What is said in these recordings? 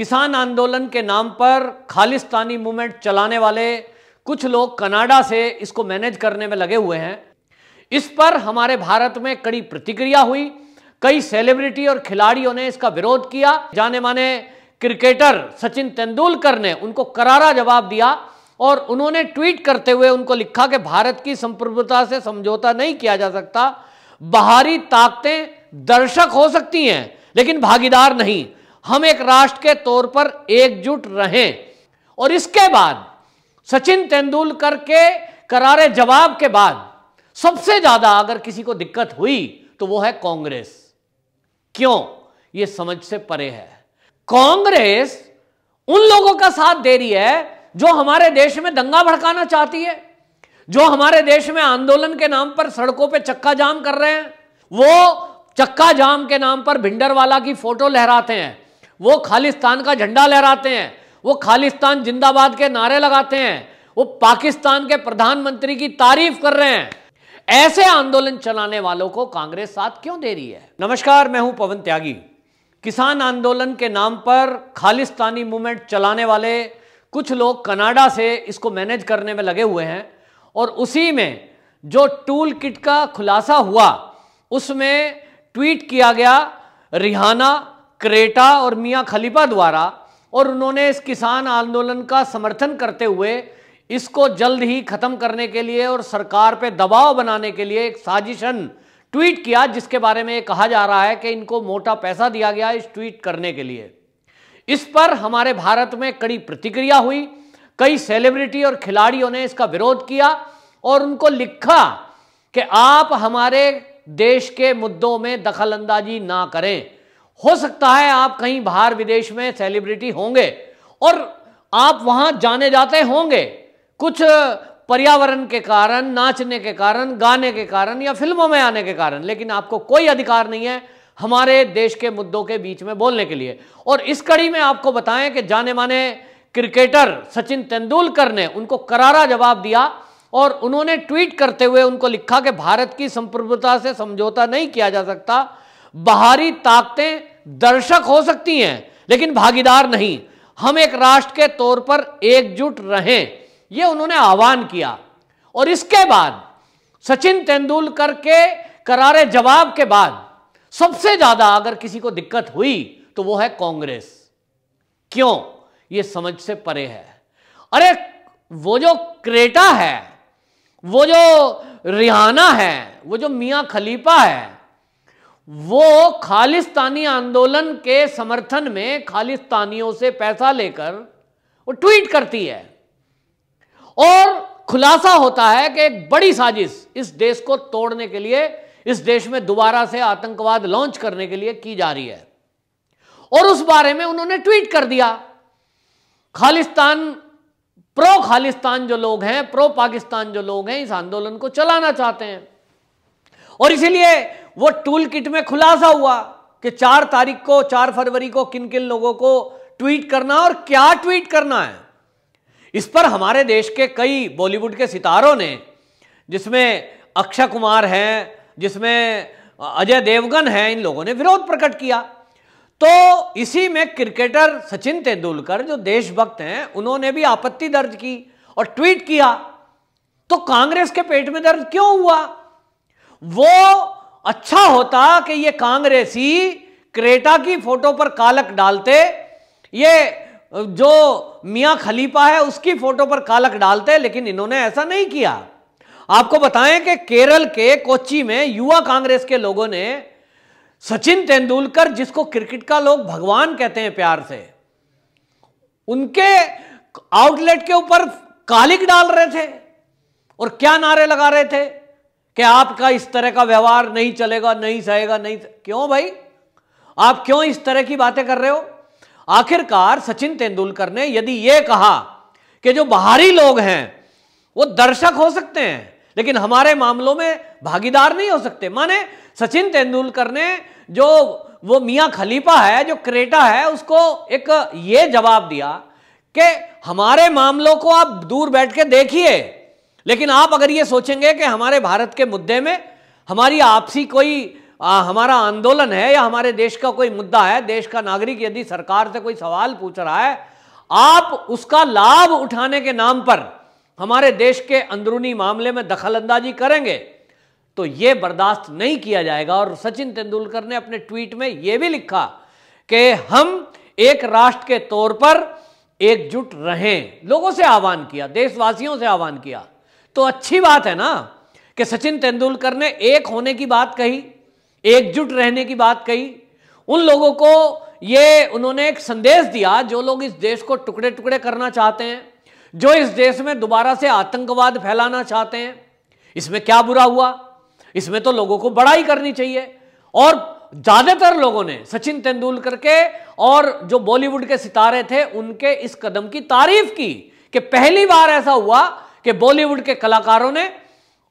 किसान आंदोलन के नाम पर खालिस्तानी मूवमेंट चलाने वाले कुछ लोग कनाडा से इसको मैनेज करने में लगे हुए हैं इस पर हमारे भारत में कड़ी प्रतिक्रिया हुई कई सेलिब्रिटी और खिलाड़ियों ने इसका विरोध किया जाने माने क्रिकेटर सचिन तेंदुलकर ने उनको करारा जवाब दिया और उन्होंने ट्वीट करते हुए उनको लिखा कि भारत की संप्रभुता से समझौता नहीं किया जा सकता बाहरी ताकतें दर्शक हो सकती हैं लेकिन भागीदार नहीं हम एक राष्ट्र के तौर पर एकजुट रहें और इसके बाद सचिन तेंदुलकर के करारे जवाब के बाद सबसे ज्यादा अगर किसी को दिक्कत हुई तो वो है कांग्रेस क्यों ये समझ से परे है कांग्रेस उन लोगों का साथ दे रही है जो हमारे देश में दंगा भड़काना चाहती है जो हमारे देश में आंदोलन के नाम पर सड़कों पे चक्का जाम कर रहे हैं वो चक्का जाम के नाम पर भिंडरवाला की फोटो लहराते हैं वो खालिस्तान का झंडा लहराते हैं वो खालिस्तान जिंदाबाद के नारे लगाते हैं वो पाकिस्तान के प्रधानमंत्री की तारीफ कर रहे हैं ऐसे आंदोलन चलाने वालों को कांग्रेस साथ क्यों दे रही है नमस्कार मैं हूं पवन त्यागी किसान आंदोलन के नाम पर खालिस्तानी मूवमेंट चलाने वाले कुछ लोग कनाडा से इसको मैनेज करने में लगे हुए हैं और उसी में जो टूल किट का खुलासा हुआ उसमें ट्वीट किया गया रिहाना क्रेटा और मियाँ खलीफा द्वारा और उन्होंने इस किसान आंदोलन का समर्थन करते हुए इसको जल्द ही ख़त्म करने के लिए और सरकार पे दबाव बनाने के लिए एक साजिशन ट्वीट किया जिसके बारे में कहा जा रहा है कि इनको मोटा पैसा दिया गया इस ट्वीट करने के लिए इस पर हमारे भारत में कड़ी प्रतिक्रिया हुई कई सेलिब्रिटी और खिलाड़ियों ने इसका विरोध किया और उनको लिखा कि आप हमारे देश के मुद्दों में दखल अंदाजी ना करें हो सकता है आप कहीं बाहर विदेश में सेलिब्रिटी होंगे और आप वहां जाने जाते होंगे कुछ पर्यावरण के कारण नाचने के कारण गाने के कारण या फिल्मों में आने के कारण लेकिन आपको कोई अधिकार नहीं है हमारे देश के मुद्दों के बीच में बोलने के लिए और इस कड़ी में आपको बताएं कि जाने माने क्रिकेटर सचिन तेंदुलकर ने उनको करारा जवाब दिया और उन्होंने ट्वीट करते हुए उनको लिखा कि भारत की संप्रभुता से समझौता नहीं किया जा सकता बाहरी ताकतें दर्शक हो सकती हैं लेकिन भागीदार नहीं हम एक राष्ट्र के तौर पर एकजुट रहें यह उन्होंने आह्वान किया और इसके बाद सचिन तेंदुलकर के करारे जवाब के बाद सबसे ज्यादा अगर किसी को दिक्कत हुई तो वो है कांग्रेस क्यों ये समझ से परे है अरे वो जो क्रेटा है वो जो रिहाना है वो जो मियां खलीफा है वो खालिस्तानी आंदोलन के समर्थन में खालिस्तानियों से पैसा लेकर वो ट्वीट करती है और खुलासा होता है कि एक बड़ी साजिश इस देश को तोड़ने के लिए इस देश में दोबारा से आतंकवाद लॉन्च करने के लिए की जा रही है और उस बारे में उन्होंने ट्वीट कर दिया खालिस्तान प्रो खालिस्तान जो लोग हैं प्रो पाकिस्तान जो लोग हैं इस आंदोलन को चलाना चाहते हैं और इसीलिए वो टूल किट में खुलासा हुआ कि चार तारीख को चार फरवरी को किन किन लोगों को ट्वीट करना और क्या ट्वीट करना है इस पर हमारे देश के कई बॉलीवुड के सितारों ने जिसमें अक्षय कुमार हैं जिसमें अजय देवगन हैं इन लोगों ने विरोध प्रकट किया तो इसी में क्रिकेटर सचिन तेंदुलकर जो देशभक्त हैं उन्होंने भी आपत्ति दर्ज की और ट्वीट किया तो कांग्रेस के पेट में दर्द क्यों हुआ वो अच्छा होता कि ये कांग्रेसी क्रेटा की फोटो पर कालक डालते ये जो मियां खलीफा है उसकी फोटो पर कालक डालते लेकिन इन्होंने ऐसा नहीं किया आपको बताएं कि केरल के कोची में युवा कांग्रेस के लोगों ने सचिन तेंदुलकर जिसको क्रिकेट का लोग भगवान कहते हैं प्यार से उनके आउटलेट के ऊपर कालिक डाल रहे थे और क्या नारे लगा रहे थे कि आपका इस तरह का व्यवहार नहीं चलेगा नहीं सहेगा नहीं क्यों भाई आप क्यों इस तरह की बातें कर रहे हो आखिरकार सचिन तेंदुलकर ने यदि यह कहा कि जो बाहरी लोग हैं वो दर्शक हो सकते हैं लेकिन हमारे मामलों में भागीदार नहीं हो सकते माने सचिन तेंदुलकर ने जो वो मियाँ खलीफा है जो क्रेटा है उसको एक ये जवाब दिया कि हमारे मामलों को आप दूर बैठ के देखिए लेकिन आप अगर ये सोचेंगे कि हमारे भारत के मुद्दे में हमारी आपसी कोई आ, हमारा आंदोलन है या हमारे देश का कोई मुद्दा है देश का नागरिक यदि सरकार से कोई सवाल पूछ रहा है आप उसका लाभ उठाने के नाम पर हमारे देश के अंदरूनी मामले में दखल अंदाजी करेंगे तो ये बर्दाश्त नहीं किया जाएगा और सचिन तेंदुलकर ने अपने ट्वीट में यह भी लिखा कि हम एक राष्ट्र के तौर पर एकजुट रहें लोगों से आह्वान किया देशवासियों से आह्वान किया तो अच्छी बात है ना कि सचिन तेंदुलकर ने एक होने की बात कही एकजुट रहने की बात कही उन लोगों को ये उन्होंने एक संदेश दिया जो लोग इस देश को टुकड़े टुकड़े करना चाहते हैं जो इस देश में दोबारा से आतंकवाद फैलाना चाहते हैं इसमें क्या बुरा हुआ इसमें तो लोगों को बड़ाई करनी चाहिए और ज्यादातर लोगों ने सचिन तेंदुलकर के और जो बॉलीवुड के सितारे थे उनके इस कदम की तारीफ की कि पहली बार ऐसा हुआ कि बॉलीवुड के कलाकारों ने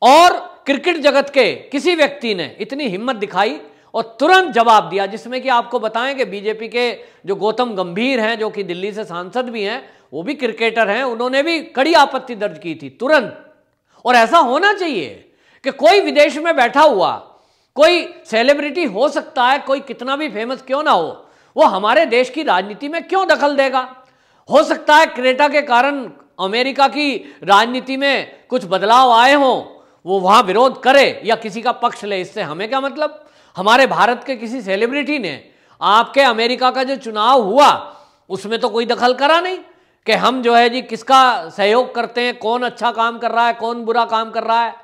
और क्रिकेट जगत के किसी व्यक्ति ने इतनी हिम्मत दिखाई और तुरंत जवाब दिया जिसमें कि आपको बताएं कि बीजेपी के जो गौतम गंभीर हैं जो कि दिल्ली से सांसद भी हैं वो भी क्रिकेटर हैं उन्होंने भी कड़ी आपत्ति दर्ज की थी तुरंत और ऐसा होना चाहिए कि कोई विदेश में बैठा हुआ कोई सेलिब्रिटी हो सकता है कोई कितना भी फेमस क्यों ना हो वो हमारे देश की राजनीति में क्यों दखल देगा हो सकता है क्रेटा के कारण अमेरिका की राजनीति में कुछ बदलाव आए हों वो वहां विरोध करे या किसी का पक्ष ले इससे हमें क्या मतलब हमारे भारत के किसी सेलिब्रिटी ने आपके अमेरिका का जो चुनाव हुआ उसमें तो कोई दखल करा नहीं कि हम जो है जी किसका सहयोग करते हैं कौन अच्छा काम कर रहा है कौन बुरा काम कर रहा है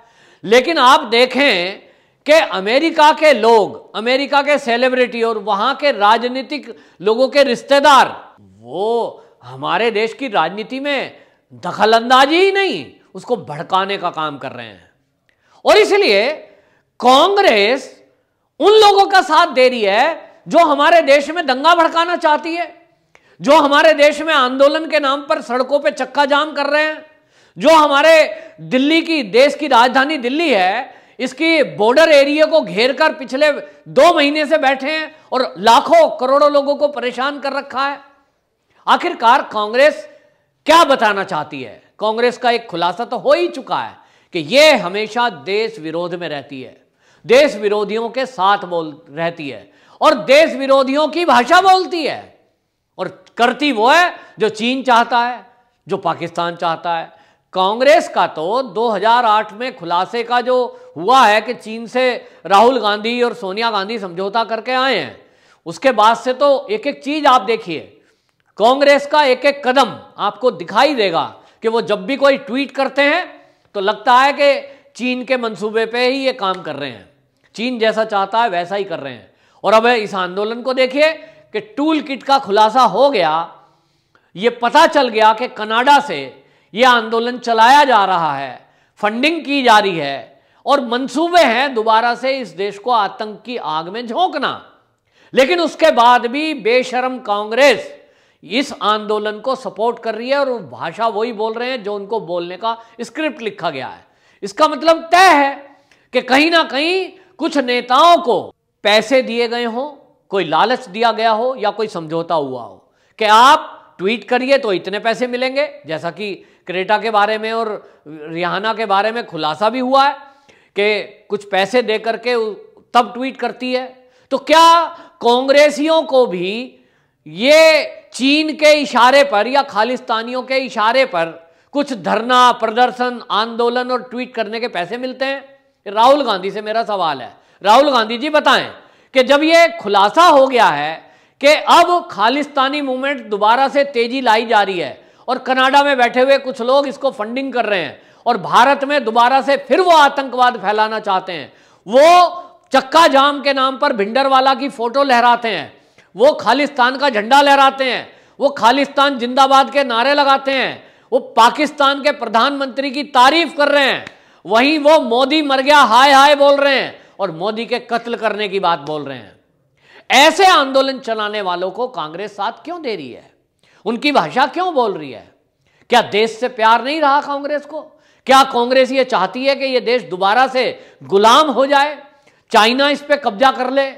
लेकिन आप देखें कि अमेरिका के लोग अमेरिका के सेलिब्रिटी और वहां के राजनीतिक लोगों के रिश्तेदार वो हमारे देश की राजनीति में दखल अंदाजी ही नहीं उसको भड़काने का काम कर रहे हैं और इसलिए कांग्रेस उन लोगों का साथ दे रही है जो हमारे देश में दंगा भड़काना चाहती है जो हमारे देश में आंदोलन के नाम पर सड़कों पे चक्का जाम कर रहे हैं जो हमारे दिल्ली की देश की राजधानी दिल्ली है इसकी बॉर्डर एरिया को घेर कर पिछले दो महीने से बैठे हैं और लाखों करोड़ों लोगों को परेशान कर रखा है आखिरकार कांग्रेस क्या बताना चाहती है कांग्रेस का एक खुलासा तो हो ही चुका है कि ये हमेशा देश विरोध में रहती है देश विरोधियों के साथ बोल रहती है और देश विरोधियों की भाषा बोलती है और करती वो है जो चीन चाहता है जो पाकिस्तान चाहता है कांग्रेस का तो 2008 में खुलासे का जो हुआ है कि चीन से राहुल गांधी और सोनिया गांधी समझौता करके आए हैं उसके बाद से तो एक एक चीज आप देखिए कांग्रेस का एक एक कदम आपको दिखाई देगा कि वो जब भी कोई ट्वीट करते हैं तो लगता है कि चीन के मंसूबे पे ही ये काम कर रहे हैं चीन जैसा चाहता है वैसा ही कर रहे हैं और अब इस आंदोलन को देखिए कि टूल किट का खुलासा हो गया ये पता चल गया कि कनाडा से ये आंदोलन चलाया जा रहा है फंडिंग की जा रही है और मंसूबे हैं दोबारा से इस देश को आतंक की आग में झोंकना लेकिन उसके बाद भी बेशरम कांग्रेस इस आंदोलन को सपोर्ट कर रही है और भाषा वही बोल रहे हैं जो उनको बोलने का स्क्रिप्ट लिखा गया है इसका मतलब तय है कि कहीं ना कहीं कुछ नेताओं को पैसे दिए गए हो कोई लालच दिया गया हो या कोई समझौता हुआ हो कि आप ट्वीट करिए तो इतने पैसे मिलेंगे जैसा कि क्रेटा के बारे में और रिहाना के बारे में खुलासा भी हुआ है कि कुछ पैसे दे करके तब ट्वीट करती है तो क्या कांग्रेसियों को भी ये चीन के इशारे पर या खालिस्तानियों के इशारे पर कुछ धरना प्रदर्शन आंदोलन और ट्वीट करने के पैसे मिलते हैं राहुल गांधी से मेरा सवाल है राहुल गांधी जी बताएं कि जब ये खुलासा हो गया है कि अब खालिस्तानी मूवमेंट दोबारा से तेजी लाई जा रही है और कनाडा में बैठे हुए कुछ लोग इसको फंडिंग कर रहे हैं और भारत में दोबारा से फिर वो आतंकवाद फैलाना चाहते हैं वो चक्का जाम के नाम पर भिंडर वाला की फोटो लहराते हैं वो खालिस्तान का झंडा लहराते हैं वो खालिस्तान जिंदाबाद के नारे लगाते हैं वो पाकिस्तान के प्रधानमंत्री की तारीफ कर रहे हैं वहीं वो मोदी मर गया हाय हाय बोल रहे हैं और मोदी के कत्ल करने की बात बोल रहे हैं ऐसे आंदोलन चलाने वालों को कांग्रेस साथ क्यों दे रही है उनकी भाषा क्यों बोल रही है क्या देश से प्यार नहीं रहा कांग्रेस को क्या कांग्रेस ये चाहती है कि ये देश दोबारा से गुलाम हो जाए चाइना इस पर कब्जा कर ले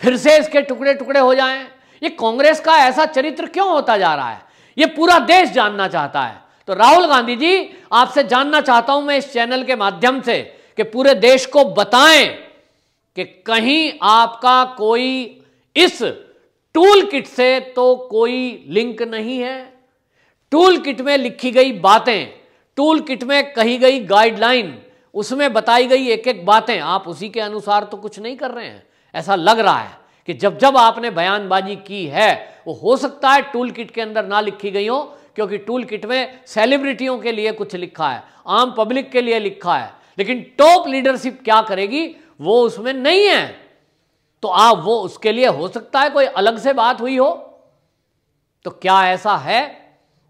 फिर से इसके टुकड़े टुकड़े हो जाएं ये कांग्रेस का ऐसा चरित्र क्यों होता जा रहा है ये पूरा देश जानना चाहता है तो राहुल गांधी जी आपसे जानना चाहता हूं मैं इस चैनल के माध्यम से कि पूरे देश को बताएं कि कहीं आपका कोई इस टूल किट से तो कोई लिंक नहीं है टूल किट में लिखी गई बातें टूल किट में कही गई गाइडलाइन उसमें बताई गई एक एक बातें आप उसी के अनुसार तो कुछ नहीं कर रहे हैं ऐसा लग रहा है कि जब जब आपने बयानबाजी की है वो हो सकता है टूल किट के अंदर ना लिखी गई हो क्योंकि टूल किट में सेलिब्रिटियों के लिए कुछ लिखा है आम पब्लिक के लिए लिखा है लेकिन टॉप लीडरशिप क्या करेगी वो उसमें नहीं है तो आप वो उसके लिए हो सकता है कोई अलग से बात हुई हो तो क्या ऐसा है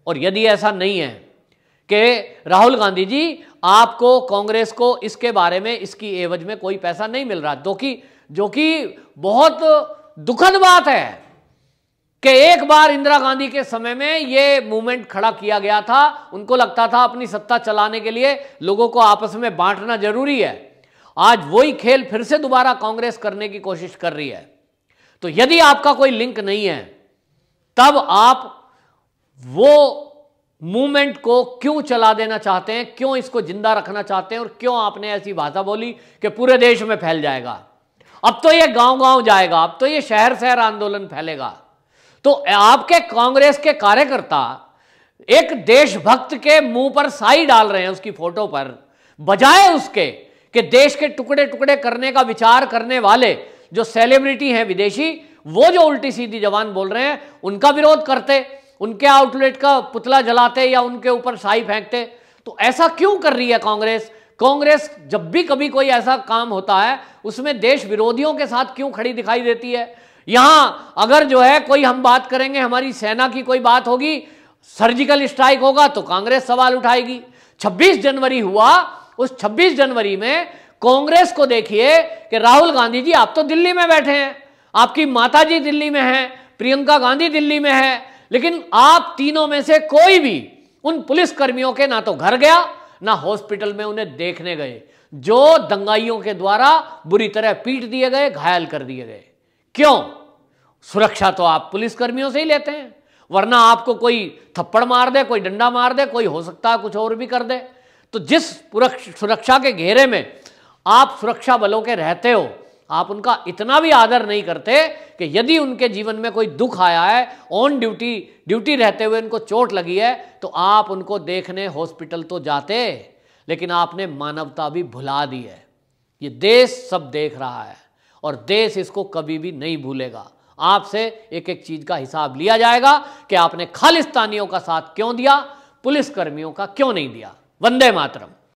और यदि ऐसा नहीं है कि राहुल गांधी जी आपको कांग्रेस को इसके बारे में इसकी एवज में कोई पैसा नहीं मिल रहा दो कि जो कि बहुत दुखद बात है कि एक बार इंदिरा गांधी के समय में ये मूवमेंट खड़ा किया गया था उनको लगता था अपनी सत्ता चलाने के लिए लोगों को आपस में बांटना जरूरी है आज वही खेल फिर से दोबारा कांग्रेस करने की कोशिश कर रही है तो यदि आपका कोई लिंक नहीं है तब आप वो मूवमेंट को क्यों चला देना चाहते हैं क्यों इसको जिंदा रखना चाहते हैं और क्यों आपने ऐसी भाषा बोली कि पूरे देश में फैल जाएगा अब तो ये गांव गांव जाएगा अब तो ये शहर शहर आंदोलन फैलेगा तो आपके कांग्रेस के कार्यकर्ता एक देशभक्त के मुंह पर साई डाल रहे हैं उसकी फोटो पर बजाय उसके कि देश के टुकड़े टुकड़े करने का विचार करने वाले जो सेलिब्रिटी हैं विदेशी वो जो उल्टी सीधी जवान बोल रहे हैं उनका विरोध करते उनके आउटलेट का पुतला जलाते या उनके ऊपर साई फेंकते तो ऐसा क्यों कर रही है कांग्रेस कांग्रेस जब भी कभी कोई ऐसा काम होता है उसमें देश विरोधियों के साथ क्यों खड़ी दिखाई देती है यहां अगर जो है कोई हम बात करेंगे हमारी सेना की कोई बात होगी सर्जिकल स्ट्राइक होगा तो कांग्रेस सवाल उठाएगी 26 जनवरी हुआ उस 26 जनवरी में कांग्रेस को देखिए कि राहुल गांधी जी आप तो दिल्ली में बैठे हैं आपकी माता जी दिल्ली में है प्रियंका गांधी दिल्ली में है लेकिन आप तीनों में से कोई भी उन पुलिसकर्मियों के ना तो घर गया ना हॉस्पिटल में उन्हें देखने गए जो दंगाइयों के द्वारा बुरी तरह पीट दिए गए घायल कर दिए गए क्यों सुरक्षा तो आप पुलिसकर्मियों से ही लेते हैं वरना आपको कोई थप्पड़ मार दे कोई डंडा मार दे कोई हो सकता है कुछ और भी कर दे तो जिस सुरक्षा के घेरे में आप सुरक्षा बलों के रहते हो आप उनका इतना भी आदर नहीं करते कि यदि उनके जीवन में कोई दुख आया है ऑन ड्यूटी ड्यूटी रहते हुए उनको चोट लगी है तो आप उनको देखने हॉस्पिटल तो जाते लेकिन आपने मानवता भी भुला दी है ये देश सब देख रहा है और देश इसको कभी भी नहीं भूलेगा आपसे एक एक चीज का हिसाब लिया जाएगा कि आपने खालिस्तानियों का साथ क्यों दिया पुलिसकर्मियों का क्यों नहीं दिया वंदे मातरम